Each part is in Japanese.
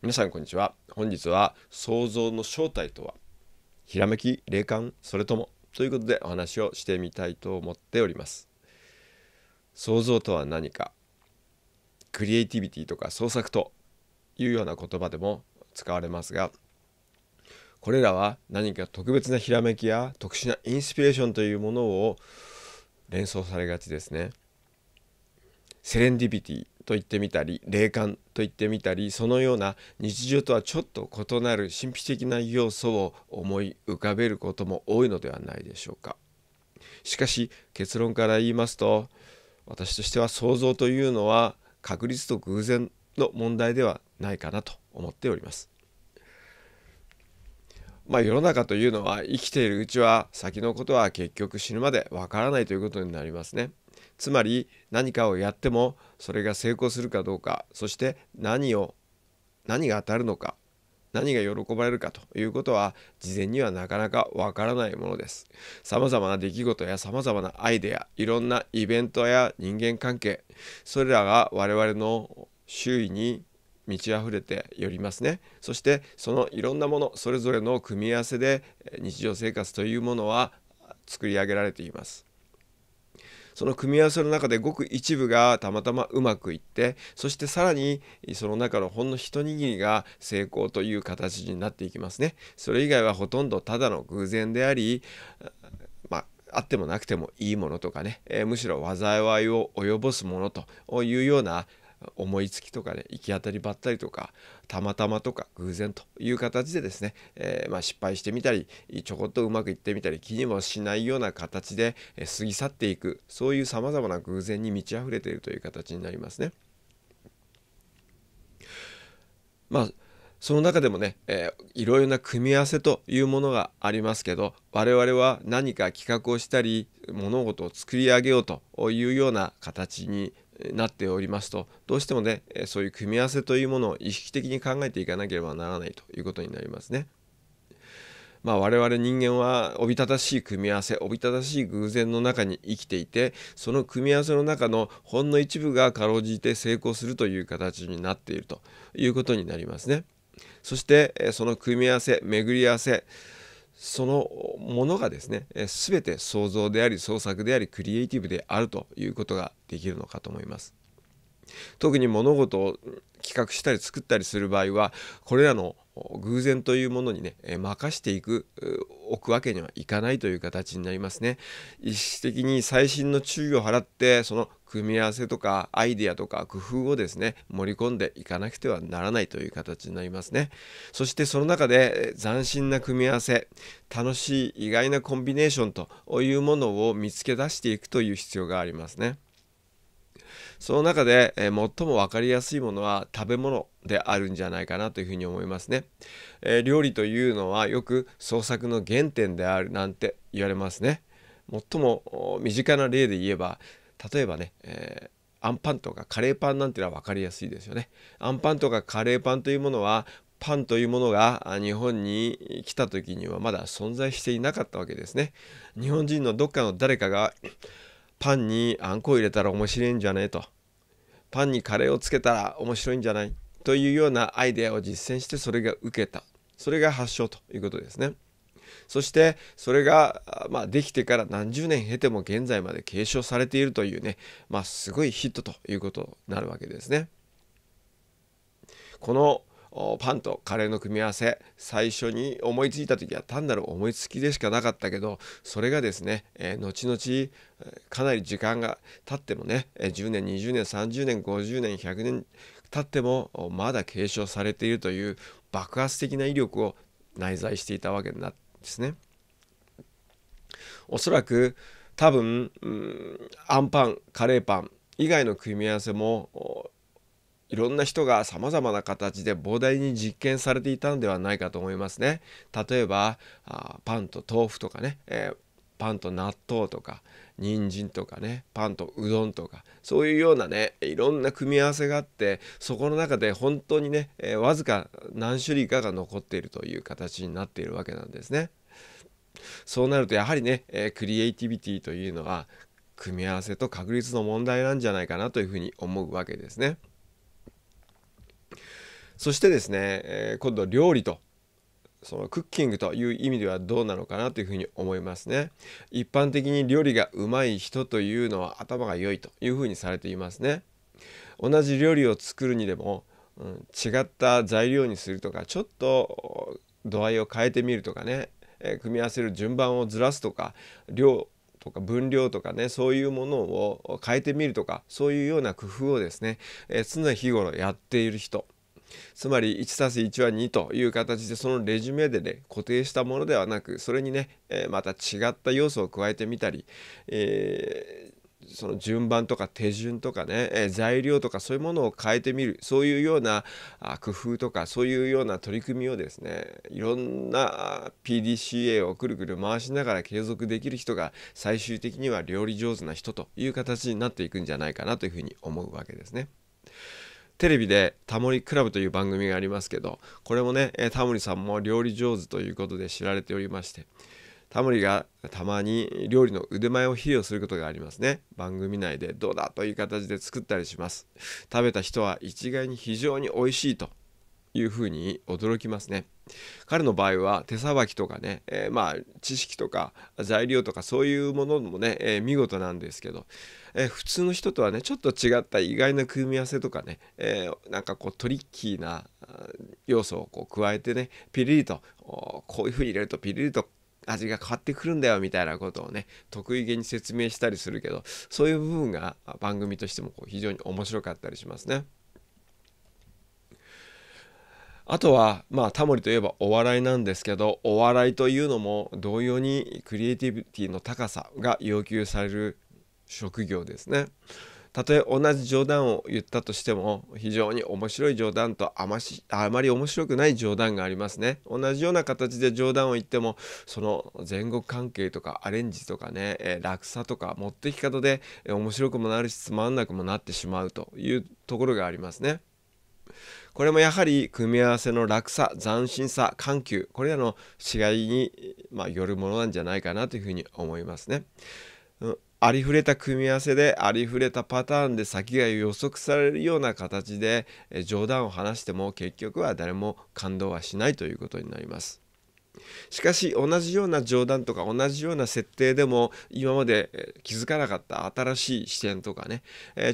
皆さんこんにちは本日は想像の正体とはひらめき霊感それともということでお話をしてみたいと思っております想像とは何かクリエイティビティとか創作というような言葉でも使われますがこれらは何か特別なひらめきや特殊なインスピレーションというものを連想されがちですねセレンディピティと言ってみたり霊感と言ってみたりそのような日常とはちょっと異なる神秘的な要素を思い浮かべることも多いのではないでしょうか。しかし結論から言いますと私としては想像というのは確率と偶然の問題ではないかなと思っております。まあ、世の中というのは生きているうちは先のことは結局死ぬまでわからないということになりますね。つまり何かをやってもそれが成功するかどうかそして何を何が当たるのか何が喜ばれるかということは事前にはなかなかわからないものです。さまざまな出来事やさまざまなアイデアいろんなイベントや人間関係それらが我々の周囲に満ち溢れてよりますねそしてそのいろんなものそれぞれの組み合わせで日常生活というものは作り上げられていますその組み合わせの中でごく一部がたまたまうまくいってそしてさらにその中のほんの一握りが成功という形になっていきますね。それ以外はほとんどただの偶然でありまああってもなくてもいいものとかね、えー、むしろ災いを及ぼすものというような思いつきとかね行き当たりばったりとかたまたまとか偶然という形でですね、えー、まあ、失敗してみたりちょこっとうまくいってみたり気にもしないような形で過ぎ去っていくそういうさまざまな偶然に満ち溢れているという形になりますね。まあその中でもね、えー、いろいろな組み合わせというものがありますけど我々は何か企画をしたり物事を作り上げようというような形になっておりますとどうしてもねそういう組み合わせというものを意識的に考えていかなければならないということになりますね。まあ、我々人間はおびただしい組み合わせおびただしい偶然の中に生きていてその組み合わせの中のほんの一部がかろうじて成功するという形になっているということになりますね。そしてその組み合わせ巡り合わせそのものがですね、えー、全て創造であり創作でありクリエイティブであるということができるのかと思います。特に物事を企画したり作ったりする場合はこれらの偶然というものにね任していく置くわけにはいかないという形になりますね。意識的に最新の注意を払ってその組み合わせとかアイデアとか工夫をですね盛り込んでいかなくてはならないという形になりますねそしてその中で斬新な組み合わせ楽しい意外なコンビネーションというものを見つけ出していくという必要がありますね。その中で、え最も分かりやすいものは食べ物であるんじゃないかなというふうに思いますね、え料理というのはよく創作の原点であるなんて言われますね最も身近な例で言えば例えばね、えーアンパンとかカレーパンなんていうのは分かりやすいですよね。アンパンとかカレーパンというものはパンというものが日本に来た時にはまだ存在していなかったわけですね。日本人のどっかの誰かがパンにあんこを入れたら面白いんじゃねとパンにカレーをつけたら面白いんじゃないというようなアイデアを実践してそれが受けたそれが発祥ということですねそしてそれが、まあ、できてから何十年経ても現在まで継承されているというね、まあ、すごいヒットということになるわけですねこのパンとカレーの組み合わせ最初に思いついた時は単なる思いつきでしかなかったけどそれがですね、えー、後々かなり時間が経ってもね10年20年30年50年100年経ってもまだ継承されているという爆発的な威力を内在していたわけなんですね。おそらく多分、うん、アンパンカレーパン以外の組み合わせもいろんな人が様々な形で膨大に実験されていたのではないかと思いますね。例えばあパンと豆腐とかね、えー、パンと納豆とか人参とかねパンとうどんとかそういうようなねいろんな組み合わせがあってそこの中で本当にね、えー、わずか何種類かが残っているという形になっているわけなんですね。そうなるとやはりね、えー、クリエイティビティというのは組み合わせと確率の問題なんじゃないかなというふうに思うわけですね。そしてですね、えー、今度料理とそのクッキングという意味ではどうなのかなというふうに思いますね。一般的に料理がうまい人というのは頭が良いというふうにされていますね。同じ料理を作るにでも、うん、違った材料にするとかちょっと度合いを変えてみるとかね、えー、組み合わせる順番をずらすとか量とか分量とかねそういうものを変えてみるとかそういうような工夫をですね、えー、常日頃やっている人つまり 1+1 は2という形でそのレジュメで、ね、固定したものではなくそれにね、えー、また違った要素を加えてみたり、えーその順番とか手順とかね、え材料とかそういうものを変えてみるそういうようなあ工夫とかそういうような取り組みをですねいろんな PDCA をくるくる回しながら継続できる人が最終的には料理上手な人という形になっていくんじゃないかなというふうに思うわけですね。テレビで「タモリクラブ」という番組がありますけどこれもねタモリさんも料理上手ということで知られておりましてタモリがたまに料理の腕前を披露することがありますね番組内でどうだという形で作ったりします食べた人は一概に非常に美味しいというふうに驚きますね彼の場合は手さばきとかね、えー、まあ知識とか材料とかそういうものもね、えー、見事なんですけど、えー、普通の人とはねちょっと違った意外な組み合わせとかね、えなんかこうトリッキーな要素をこう加えてねピリリとこういうふうに入れるとピリリと味が変わってくるんだよみたいなことをね得意げに説明したりするけどそういう部分が番組としてもこう非常に面白かったりしますね。あとはまあタモリといえばお笑いなんですけどお笑いというのも同様にクリエイティビティの高さが要求される職業ですね。たとえ同じ冗談を言ったとしても非常に面白い冗談とあましあまり面白くない冗談がありますね同じような形で冗談を言ってもその前後関係とかアレンジとかね、え落差とか持ってき方で面白くもなるしつまんなくもなってしまうというところがありますね。これもやはり組み合わせの落差斬新さ緩急これらの違いに、まあ、よるものなんじゃないかなというふうに思いますね。うんありふれた組み合わせでありふれたパターンで先が予測されるような形で冗談を話しても結局は誰も感動はしないということになります。しかし同じような冗談とか同じような設定でも今まで気づかなかった新しい視点とかね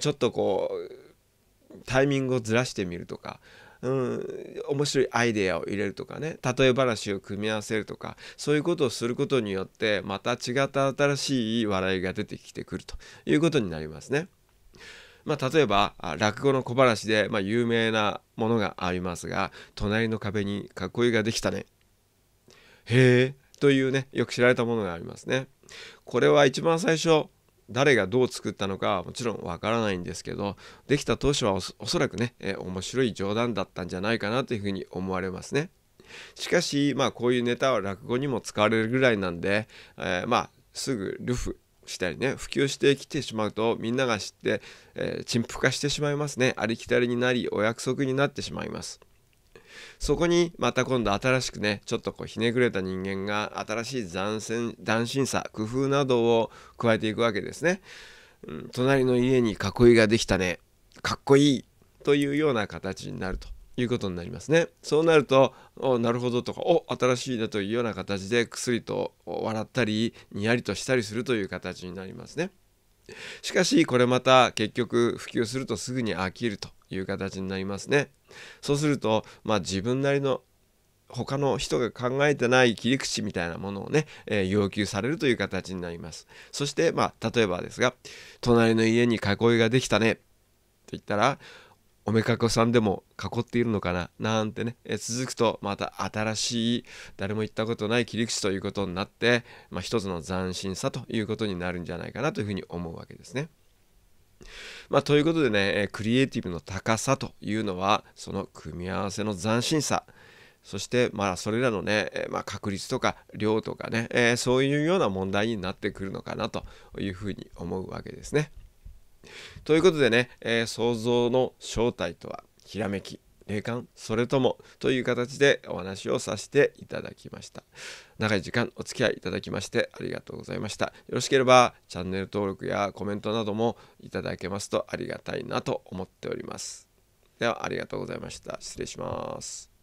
ちょっとこうタイミングをずらしてみるとかうん、面白いアイデアを入れるとかね例え話を組み合わせるとかそういうことをすることによってまた違った新しい笑いが出てきてくるということになりますね。まあ、例えば落語の小話で、まあ、有名なものがありますが「隣の壁に囲いができたね」「へえ」というねよく知られたものがありますね。これは一番最初誰がどう作ったのかはもちろんわからないんですけどできた当初はおそらくね、えー、面白い冗談だったんじゃないかなというふうに思われますね。しかしまあこういうネタは落語にも使われるぐらいなんで、えー、まあすぐルフしたりね普及してきてしまうとみんなが知って、えー、陳腐化してしまいますねありきたりになりお約束になってしまいます。そこにまた今度新しくねちょっとこうひねくれた人間が新しい斬新斬新さ工夫などを加えていくわけですね。うん、隣の家に囲いができたねかっこいいというような形になるということになりますね。そうなると、おなるほどとか、お新しいなというような形で、くすりと笑ったり、にやりとしたりするという形になりますね。しかし、これまた結局普及するとすぐに飽きるという形になりますね。そうすると、まあ、自分なりの他の人が考えてない切り口みたいなものをね、えー、要求されるという形になります。そして、まあ、例えばですが、隣の家に囲いができたねって言ったら、おめかこさんでも囲っているのかななんてね、え続くとまた新しい誰も行ったことない切り口ということになって、まあ、一つの斬新さということになるんじゃないかなというふうに思うわけですね。まあ、ということでね、クリエイティブの高さというのは、その組み合わせの斬新さ、そしてまあそれらのね、まあ、確率とか量とかね、えー、そういうような問題になってくるのかなというふうに思うわけですね。ということでね、えー、想像の正体とはひらめき霊感それともという形でお話をさせていただきました長い時間お付き合いいただきましてありがとうございましたよろしければチャンネル登録やコメントなどもいただけますとありがたいなと思っておりますではありがとうございました失礼します